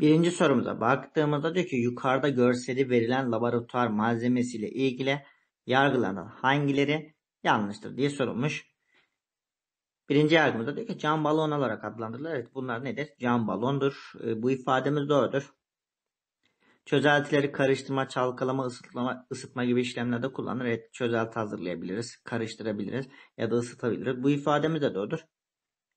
Birinci sorumuza baktığımızda diyor ki yukarıda görseli verilen laboratuvar malzemesiyle ilgili yargılanan hangileri yanlıştır diye sorulmuş. Birinci yargımızda diyor ki cam balon olarak adlandırılır. Evet bunlar nedir? Cam balondur. E, bu ifademiz doğrudur. Çözeltileri karıştırma, çalkalama, ısıtma, ısıtma gibi işlemlerde kullanılır. Evet çözelti hazırlayabiliriz, karıştırabiliriz ya da ısıtabiliriz. Bu ifademiz de doğrudur.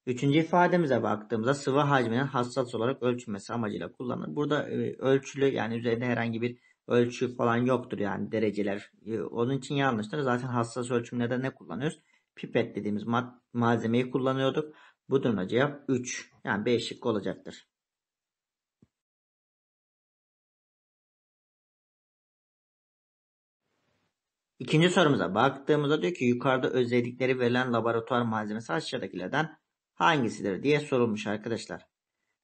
Üçüncü ifademize baktığımızda sıvı hacminin hassas olarak ölçülmesi amacıyla kullanılır. Burada e, ölçülü yani üzerinde herhangi bir ölçü falan yoktur yani dereceler. E, onun için yanlıştır. Zaten hassas ölçümlerde ne kullanıyoruz? Pipet dediğimiz ma malzemeyi kullanıyorduk. Bu durumda cevap 3 yani 5 şık olacaktır. İkinci sorumuza baktığımızda diyor ki yukarıda özellikleri verilen laboratuvar malzemesi aşağıdakilerden hangisidir diye sorulmuş arkadaşlar.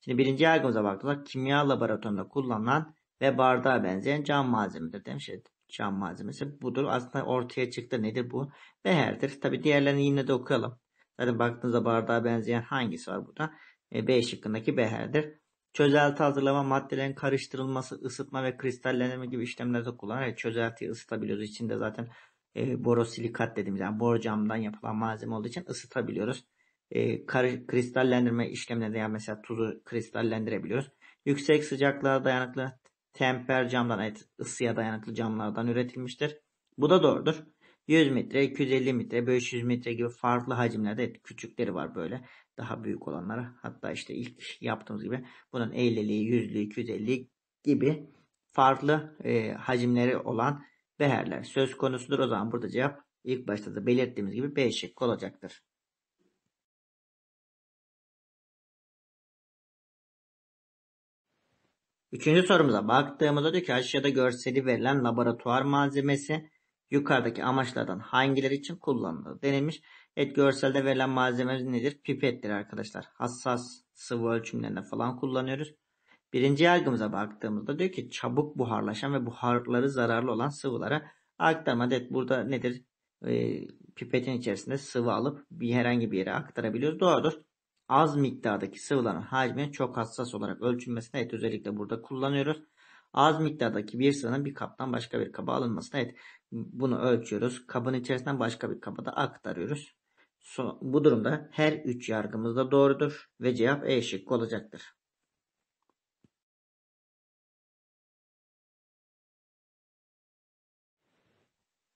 Şimdi birinci yargımıza baktığımızda kimya laboratuvarında kullanılan ve bardağa benzeyen cam malzemedir demiş. Cam malzemesi budur. Aslında ortaya çıktı nedir bu? Beherdir. Tabi diğerlerini yine de okuyalım. Zaten baktığınızda bardağa benzeyen hangisi var burada? E, B şıkkındaki beherdir. Çözelti hazırlama maddelerin karıştırılması, ısıtma ve kristallenme gibi işlemlerde kullanılır. Çözeltiyi ısıtabiliyoruz. İçinde zaten e, borosilikat dediğimiz yani bor yapılan malzeme olduğu için ısıtabiliyoruz e, kristallendirme işlemine yani mesela tuzu kristallendirebiliyoruz. Yüksek sıcaklığa dayanıklı temper camdan evet ısıya dayanıklı camlardan üretilmiştir. Bu da doğrudur. 100 metre, 250 metre, 500 metre gibi farklı hacimlerde evet, küçükleri var böyle. Daha büyük olanlara. Hatta işte ilk yaptığımız gibi bunun 50'liği, 100'lüğü, 250 gibi farklı e, hacimleri olan beherler söz konusudur. O zaman burada cevap ilk başta da belirttiğimiz gibi B şıkkı olacaktır. Üçüncü sorumuza baktığımızda diyor ki aşağıda görseli verilen laboratuvar malzemesi yukarıdaki amaçlardan hangileri için kullanılır denilmiş. et görselde verilen malzeme nedir? Pipettir arkadaşlar. Hassas sıvı ölçümlerinde falan kullanıyoruz. Birinci yargımıza baktığımızda diyor ki çabuk buharlaşan ve buharları zararlı olan sıvılara aktarma. Evet burada nedir? E, pipetin içerisinde sıvı alıp bir herhangi bir yere aktarabiliyoruz. Doğrudur az miktardaki sıvıların hacmi çok hassas olarak ölçülmesine et özellikle burada kullanıyoruz. Az miktardaki bir sıvının bir kaptan başka bir kaba alınmasına et. Bunu ölçüyoruz. Kabın içerisinden başka bir kaba da aktarıyoruz. So, bu durumda her üç yargımız da doğrudur ve cevap E şıkkı olacaktır.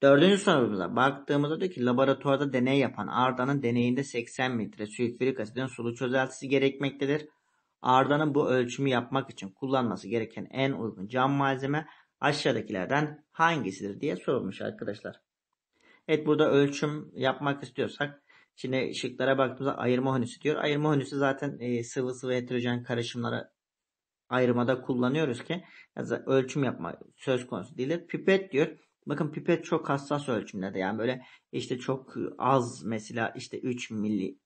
Dördüncü sorumuza baktığımızda diyor ki laboratuvarda deney yapan Arda'nın deneyinde 80 metre sülfürik asidin sulu çözeltisi gerekmektedir. Arda'nın bu ölçümü yapmak için kullanması gereken en uygun cam malzeme aşağıdakilerden hangisidir diye sorulmuş arkadaşlar. Evet burada ölçüm yapmak istiyorsak şimdi şıklara baktığımızda ayırma hönüsü diyor. Ayırma hönüsü zaten e, sıvı sıvı heterojen karışımlara ayırmada kullanıyoruz ki ölçüm yapma söz konusu değildir. Pipet diyor Bakın pipet çok hassas ölçümlerde yani böyle işte çok az mesela işte 3 milli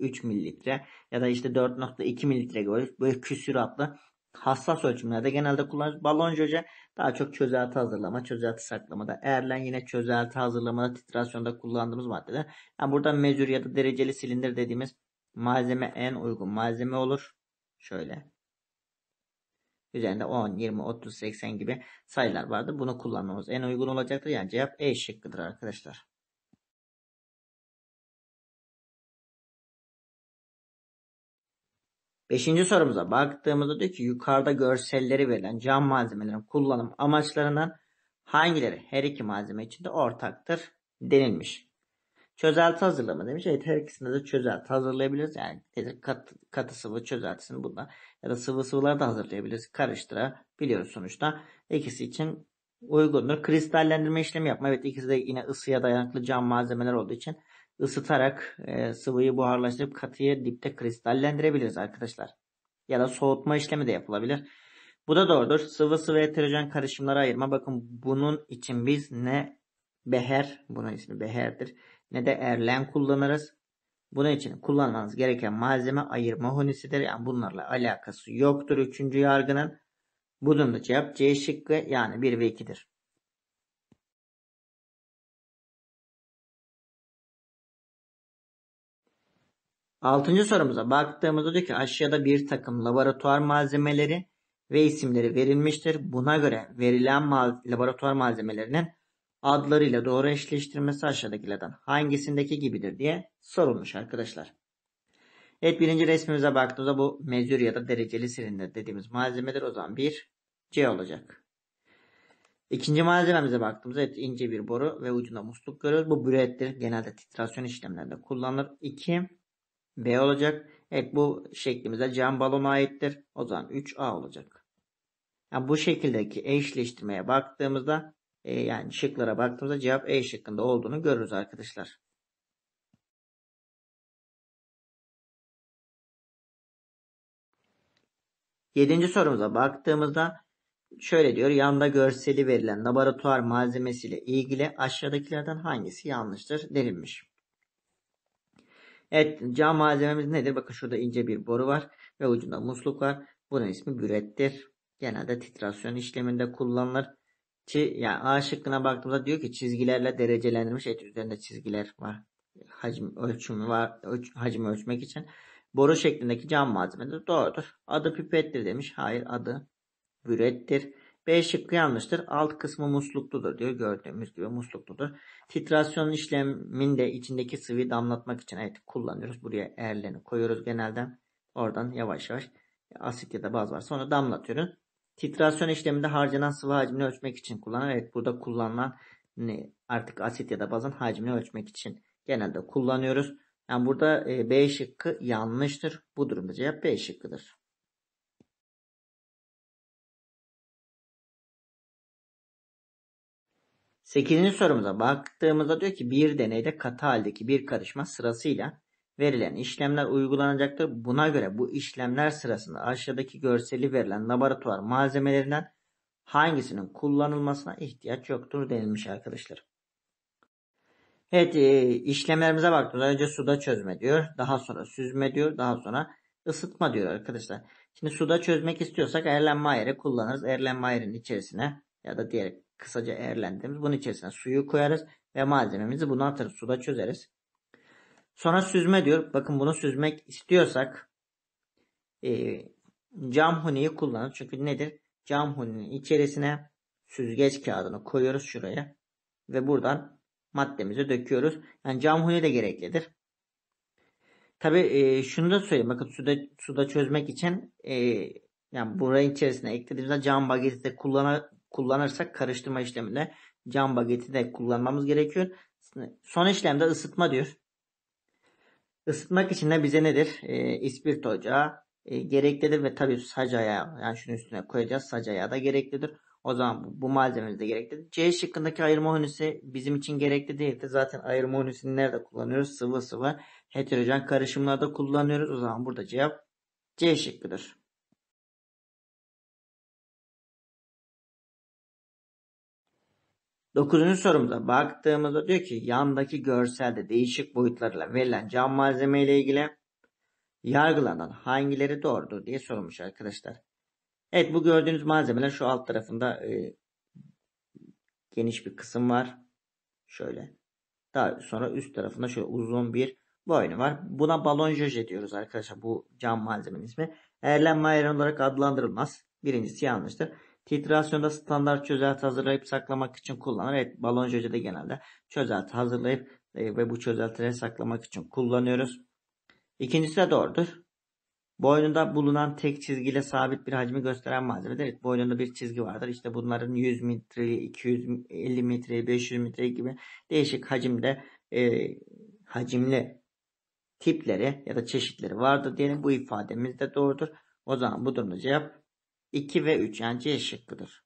3 e, mililitre ya da işte 4.2 mililitre gibi böyle küsüratlı hassas ölçümlerde genelde kullanıyoruz. Balon jöje daha çok çözelti hazırlama, çözelti saklamada. Erlen yine çözelti hazırlamada, titrasyonda kullandığımız maddeler. Yani burada mezür ya da dereceli silindir dediğimiz malzeme en uygun malzeme olur. Şöyle. Üzerinde 10, 20, 30, 80 gibi sayılar vardı. Bunu kullanmamız en uygun olacaktır. Yani cevap E şıkkıdır arkadaşlar. Beşinci sorumuza baktığımızda diyor ki yukarıda görselleri verilen cam malzemelerin kullanım amaçlarından hangileri her iki malzeme içinde ortaktır denilmiş çözelti hazırlama demiş. Evet her ikisinde de çözelti hazırlayabiliriz. Yani kat, katı sıvı çözeltisini bununla ya da sıvı sıvılar da hazırlayabiliriz. Karıştırabiliyoruz sonuçta. İkisi için uygundur. Kristallendirme işlemi yapma. Evet ikisi de yine ısıya dayanıklı cam malzemeler olduğu için ısıtarak e, sıvıyı buharlaştırıp katıya dipte kristallendirebiliriz arkadaşlar. Ya da soğutma işlemi de yapılabilir. Bu da doğrudur. Sıvı sıvı heterojen karışımları ayırma. Bakın bunun için biz ne beher, bunun ismi beherdir ne de erlen kullanırız. Bunun için kullanmanız gereken malzeme ayırma hunisidir. Yani bunlarla alakası yoktur üçüncü yargının. Bunun da cevap C şıkkı yani 1 ve 2'dir. Altıncı sorumuza baktığımızda diyor ki aşağıda bir takım laboratuvar malzemeleri ve isimleri verilmiştir. Buna göre verilen mal laboratuvar malzemelerinin adlarıyla doğru eşleştirmesi aşağıdakilerden hangisindeki gibidir diye sorulmuş arkadaşlar. Evet birinci resmimize baktığımızda bu mezür ya da dereceli silindir dediğimiz malzemedir. O zaman 1 C olacak. İkinci malzememize baktığımızda evet, ince bir boru ve ucunda musluk görüyoruz. Bu bürettir. Genelde titrasyon işlemlerinde kullanılır. 2 B olacak. Evet bu şeklimize cam balona aittir. O zaman 3A olacak. Yani bu şekildeki eşleştirmeye baktığımızda e, yani şıklara baktığımızda cevap E şıkkında olduğunu görürüz arkadaşlar. Yedinci sorumuza baktığımızda şöyle diyor. Yanda görseli verilen laboratuvar malzemesiyle ilgili aşağıdakilerden hangisi yanlıştır denilmiş. Evet cam malzememiz nedir? Bakın şurada ince bir boru var ve ucunda musluk var. Bunun ismi bürettir. Genelde titrasyon işleminde kullanılır. Ki yani A şıkkına baktığımda diyor ki çizgilerle derecelendirilmiş et üzerinde çizgiler var. Hacim ölçümü var. Ölç, hacmi ölçmek için. Boru şeklindeki cam malzemedir. Doğrudur. Adı pipettir demiş. Hayır adı bürettir. B şıkkı yanlıştır. Alt kısmı musluktudur diyor. Gördüğümüz gibi musluktudur Titrasyon işleminde içindeki sıvıyı damlatmak için evet kullanıyoruz. Buraya erlerini koyuyoruz genelde. Oradan yavaş yavaş asit ya da baz varsa onu damlatıyoruz. Titrasyon işleminde harcanan sıvı hacmini ölçmek için kullanılan. Evet burada kullanılan ne, artık asit ya da bazın hacmini ölçmek için genelde kullanıyoruz. Yani burada e, B şıkkı yanlıştır. Bu durumda cevap B şıkkıdır. Sekizinci sorumuza baktığımızda diyor ki bir deneyde katı haldeki bir karışma sırasıyla verilen işlemler uygulanacaktır. Buna göre bu işlemler sırasında aşağıdaki görseli verilen laboratuvar malzemelerinden hangisinin kullanılmasına ihtiyaç yoktur denilmiş arkadaşlar. Evet e, işlemlerimize baktığımızda önce suda çözme diyor. Daha sonra süzme diyor. Daha sonra ısıtma diyor arkadaşlar. Şimdi suda çözmek istiyorsak erlenme ayarı kullanırız. Erlenme ayarının içerisine ya da diğer kısaca erlendiğimiz bunun içerisine suyu koyarız ve malzememizi bunu atarız. Suda çözeriz. Sonra süzme diyor. Bakın bunu süzmek istiyorsak e, huniyi kullanın. Çünkü nedir? Cam Camhuninin içerisine süzgeç kağıdını koyuyoruz şuraya. Ve buradan maddemizi döküyoruz. Yani cam huni de gereklidir. Tabi e, şunu da söyleyeyim. Bakın suda, suda çözmek için e, yani burayın içerisine eklediğimizde cam bageti de kullana, kullanırsak karıştırma işleminde cam bageti de kullanmamız gerekiyor. Son işlemde ısıtma diyor. Isıtmak için de bize nedir? E, ee, ispirt ocağı e, gereklidir ve tabii sacaya, yani şunun üstüne koyacağız. sacaya da gereklidir. O zaman bu, bu malzememiz de gereklidir. C şıkkındaki ayırma hönüsü bizim için gerekli değildi. Zaten ayırma hönüsünü nerede kullanıyoruz? Sıvı sıvı heterojen karışımlarda kullanıyoruz. O zaman burada cevap C şıkkıdır. Dokuzuncu sorumuza baktığımızda diyor ki yandaki görselde değişik boyutlarla verilen cam malzeme ile ilgili yargılanan hangileri doğrudur diye sorulmuş arkadaşlar. Evet bu gördüğünüz malzemeler şu alt tarafında e, geniş bir kısım var. Şöyle. Daha sonra üst tarafında şöyle uzun bir boynu var. Buna balon jöje diyoruz arkadaşlar. Bu cam malzemenin ismi. Erlenmeyer olarak adlandırılmaz. Birincisi yanlıştır. Titrasyonda standart çözelti hazırlayıp saklamak için kullanır. Evet balon jöle de genelde çözelti hazırlayıp e, ve bu çözeltileri saklamak için kullanıyoruz. İkincisi de doğrudur. Boynunda bulunan tek çizgiyle sabit bir hacmi gösteren malzemedir. Evet, boynunda bir çizgi vardır. İşte bunların 100 metre, 250 metre, 500 metre gibi değişik hacimde e, hacimli tipleri ya da çeşitleri vardır diyelim. Bu ifademiz de doğrudur. O zaman bu durumda cevap iki ve üç yani C şıkkıdır.